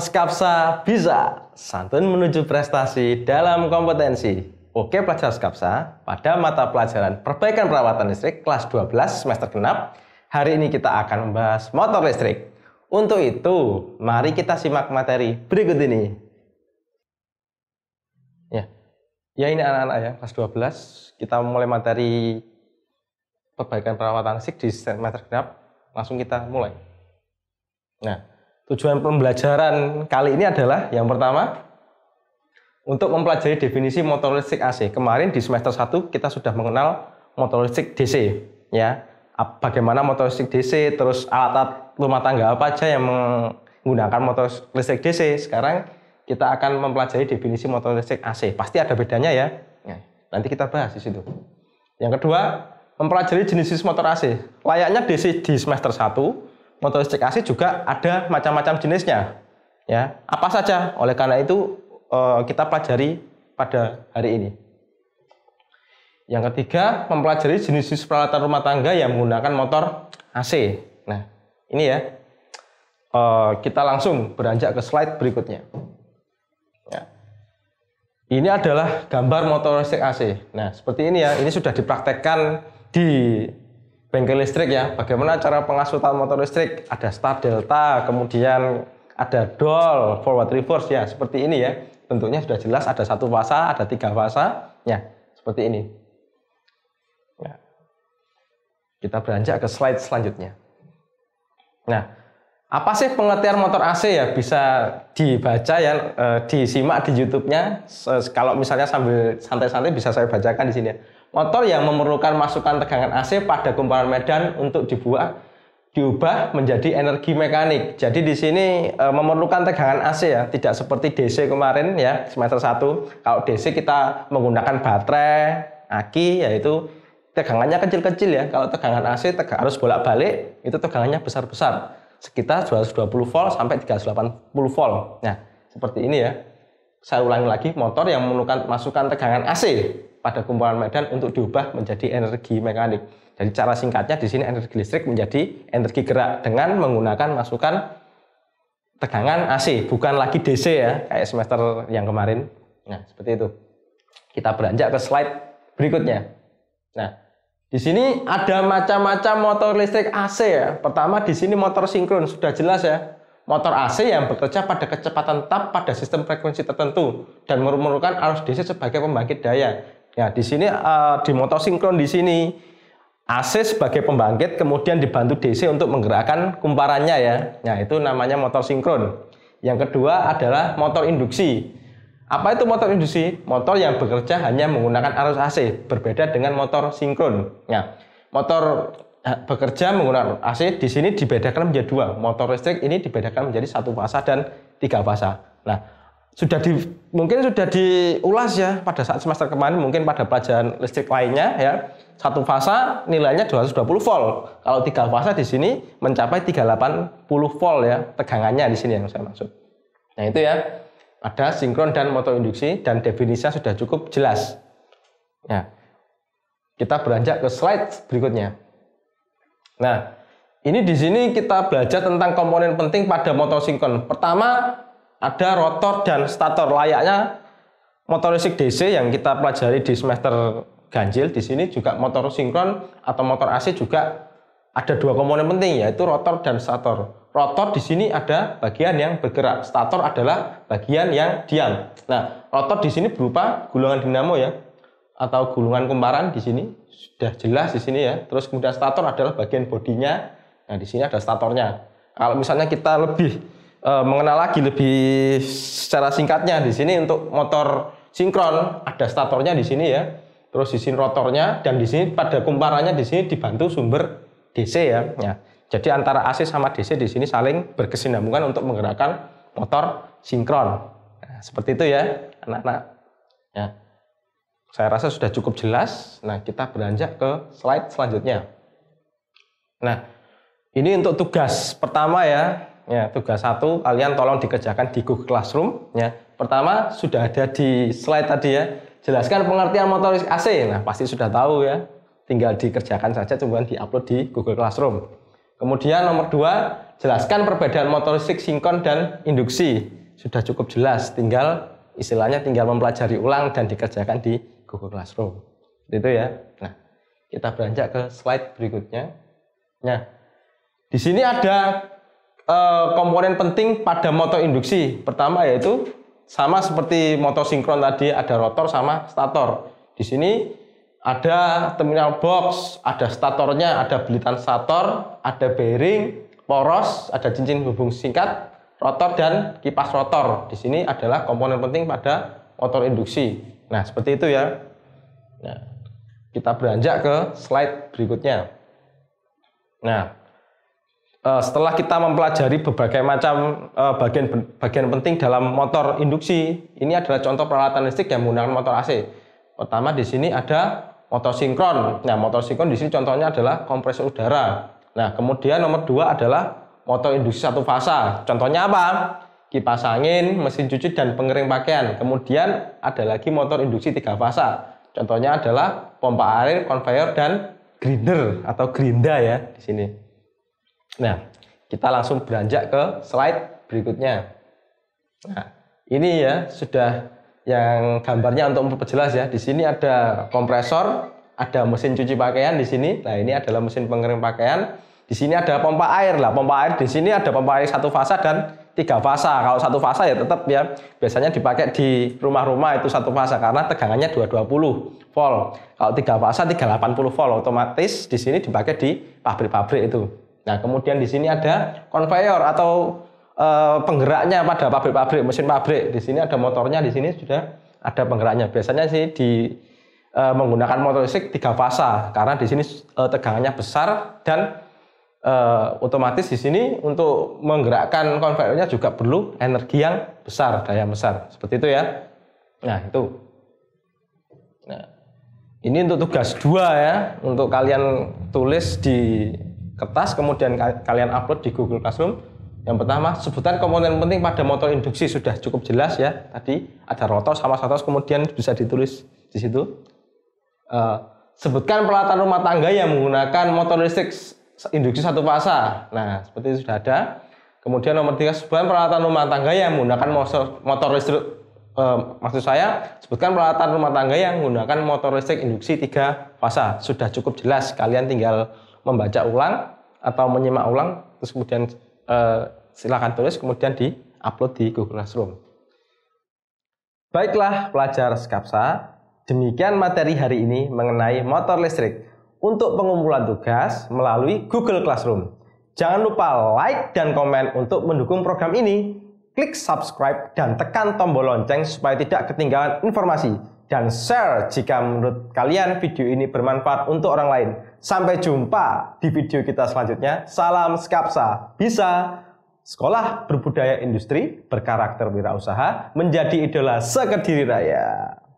Skapsa Bisa, santun menuju prestasi dalam kompetensi. Oke pelajar Skapsa, pada mata pelajaran perbaikan perawatan listrik kelas 12 semester genap, hari ini kita akan membahas motor listrik. Untuk itu, mari kita simak materi berikut ini. Ya, ya ini anak-anak ya, kelas 12, kita mulai materi perbaikan perawatan listrik di semester genap, langsung kita mulai. Nah, Tujuan pembelajaran kali ini adalah yang pertama untuk mempelajari definisi motor listrik AC. Kemarin di semester 1 kita sudah mengenal motor listrik DC ya. Bagaimana motor listrik DC terus alat-alat rumah tangga apa aja yang menggunakan motor listrik DC. Sekarang kita akan mempelajari definisi motor listrik AC. Pasti ada bedanya ya. ya. Nanti kita bahas di situ. Yang kedua, mempelajari jenis-jenis motor AC. Layaknya DC di semester 1, motor listrik AC juga ada macam-macam jenisnya. Ya, apa saja? Oleh karena itu eh, kita pelajari pada hari ini. Yang ketiga, mempelajari jenis-jenis peralatan rumah tangga yang menggunakan motor AC. Nah, ini ya. Eh, kita langsung beranjak ke slide berikutnya. Ya. Ini adalah gambar motor listrik AC. Nah, seperti ini ya. Ini sudah dipraktekkan di bengkel listrik ya. Bagaimana cara pengasutan motor listrik? Ada start delta, kemudian ada doll, forward reverse ya, seperti ini ya. Bentuknya sudah jelas ada satu fasa, ada tiga fasa, ya, seperti ini. Ya. Kita beranjak ke slide selanjutnya. Nah, apa sih pengertian motor AC ya bisa dibaca ya eh, disimak di YouTube-nya kalau misalnya sambil santai-santai bisa saya bacakan di sini ya. Motor yang memerlukan masukan tegangan AC pada kumparan medan untuk dibuat diubah menjadi energi mekanik. Jadi di sini e, memerlukan tegangan AC ya, tidak seperti DC kemarin ya semester 1. Kalau DC kita menggunakan baterai, aki yaitu tegangannya kecil-kecil ya. Kalau tegangan AC teg harus bolak-balik, itu tegangannya besar-besar. Sekitar 220 volt sampai 380 volt. Nah, seperti ini ya. Saya ulangi lagi, motor yang memerlukan masukan tegangan AC pada kumpulan medan untuk diubah menjadi energi mekanik. Jadi cara singkatnya di sini energi listrik menjadi energi gerak dengan menggunakan masukan tegangan AC, bukan lagi DC ya, kayak semester yang kemarin. Nah, seperti itu. Kita beranjak ke slide berikutnya. Nah, di sini ada macam-macam motor listrik AC ya. Pertama di sini motor sinkron, sudah jelas ya. Motor AC yang bekerja pada kecepatan tetap pada sistem frekuensi tertentu dan memerlukan arus DC sebagai pembangkit daya. Ya, di sini uh, di sinkron di sini AC sebagai pembangkit kemudian dibantu DC untuk menggerakkan kumparannya ya. Nah, itu namanya motor sinkron. Yang kedua adalah motor induksi. Apa itu motor induksi? Motor yang bekerja hanya menggunakan arus AC, berbeda dengan motor sinkron. Nah, motor eh, bekerja menggunakan AC di sini dibedakan menjadi dua. Motor listrik ini dibedakan menjadi satu fasa dan tiga fasa. Nah, sudah di mungkin sudah diulas ya pada saat semester kemarin mungkin pada pelajaran listrik lainnya ya satu fasa nilainya 220 volt kalau tiga fasa di sini mencapai 380 volt ya tegangannya di sini yang saya maksud nah itu ya ada sinkron dan motor induksi dan definisinya sudah cukup jelas ya kita beranjak ke slide berikutnya nah ini di sini kita belajar tentang komponen penting pada motor sinkron pertama ada rotor dan stator layaknya motor listrik DC yang kita pelajari di semester ganjil di sini juga motor sinkron atau motor AC juga ada dua komponen penting yaitu rotor dan stator. Rotor di sini ada bagian yang bergerak, stator adalah bagian yang diam. Nah, rotor di sini berupa gulungan dinamo ya atau gulungan kumparan di sini sudah jelas di sini ya. Terus kemudian stator adalah bagian bodinya. Nah, di sini ada statornya. Kalau misalnya kita lebih uh, mengenal lagi lebih secara singkatnya di sini untuk motor sinkron ada statornya di sini ya terus di sini rotornya dan di sini pada kumparannya di sini dibantu sumber DC ya. ya jadi antara AC sama DC di sini saling berkesinambungan untuk menggerakkan motor sinkron nah, seperti itu ya anak-anak ya saya rasa sudah cukup jelas nah kita beranjak ke slide selanjutnya nah ini untuk tugas pertama ya Ya, tugas satu kalian tolong dikerjakan di Google Classroom. Ya. Pertama sudah ada di slide tadi ya. Jelaskan pengertian motorik AC. Nah pasti sudah tahu ya. Tinggal dikerjakan saja, di upload di Google Classroom. Kemudian nomor dua, jelaskan perbedaan motoristik sinkron dan induksi. Sudah cukup jelas, tinggal istilahnya tinggal mempelajari ulang dan dikerjakan di Google Classroom. Itu ya. Nah, kita beranjak ke slide berikutnya. Nah, di sini ada Eh, komponen penting pada motor induksi. Pertama yaitu sama seperti motor sinkron tadi ada rotor sama stator. Di sini ada terminal box, ada statornya, ada belitan stator, ada bearing, poros, ada cincin hubung singkat, rotor dan kipas rotor. Di sini adalah komponen penting pada motor induksi. Nah, seperti itu ya. Nah, kita beranjak ke slide berikutnya. Nah, Eh, setelah kita mempelajari berbagai macam eh, bagian bagian penting dalam motor induksi, ini adalah contoh peralatan listrik yang menggunakan motor AC. Pertama di sini ada motor sinkron. Nah, motor sinkron di sini contohnya adalah kompresor udara. Nah, kemudian nomor dua adalah motor induksi satu fasa. Contohnya apa? Kipas angin, mesin cuci dan pengering pakaian. Kemudian ada lagi motor induksi tiga fasa. Contohnya adalah pompa air, conveyor dan grinder atau gerinda ya di sini. Nah, kita langsung beranjak ke slide berikutnya. Nah, ini ya sudah yang gambarnya untuk memperjelas ya. Di sini ada kompresor, ada mesin cuci pakaian di sini. Nah, ini adalah mesin pengering pakaian. Di sini ada pompa air lah. Pompa air di sini ada pompa air satu fasa dan tiga fasa. Kalau satu fasa ya tetap ya biasanya dipakai di rumah-rumah itu satu fasa karena tegangannya 220 volt. Kalau tiga fasa 380 volt otomatis di sini dipakai di pabrik-pabrik itu. Nah, kemudian di sini ada konveyor atau e, penggeraknya pada pabrik-pabrik, mesin pabrik. Di sini ada motornya, di sini sudah ada penggeraknya. Biasanya sih di e, menggunakan motor listrik tiga fasa karena di sini e, tegangannya besar dan e, otomatis di sini untuk menggerakkan konveyornya juga perlu energi yang besar, daya besar. Seperti itu ya. Nah, itu. Nah, ini untuk tugas dua ya, untuk kalian tulis di kertas kemudian kalian upload di Google Classroom. Yang pertama, sebutan komponen penting pada motor induksi sudah cukup jelas ya. Tadi ada rotor sama satos kemudian bisa ditulis di situ. Uh, sebutkan peralatan rumah tangga yang menggunakan motor listrik induksi satu fasa. Nah, seperti itu sudah ada. Kemudian nomor tiga, sebutkan peralatan rumah tangga yang menggunakan motor, motor listrik Uh, maksud saya sebutkan peralatan rumah tangga yang menggunakan motor listrik induksi tiga fasa sudah cukup jelas kalian tinggal membaca ulang atau menyimak ulang terus kemudian eh, silakan tulis kemudian di-upload di Google Classroom. Baiklah pelajar Skapsa, demikian materi hari ini mengenai motor listrik untuk pengumpulan tugas melalui Google Classroom. Jangan lupa like dan komen untuk mendukung program ini. Klik subscribe dan tekan tombol lonceng supaya tidak ketinggalan informasi dan share jika menurut kalian video ini bermanfaat untuk orang lain. Sampai jumpa di video kita selanjutnya. Salam Skapsa. Bisa sekolah berbudaya industri, berkarakter wirausaha, menjadi idola sekediri raya.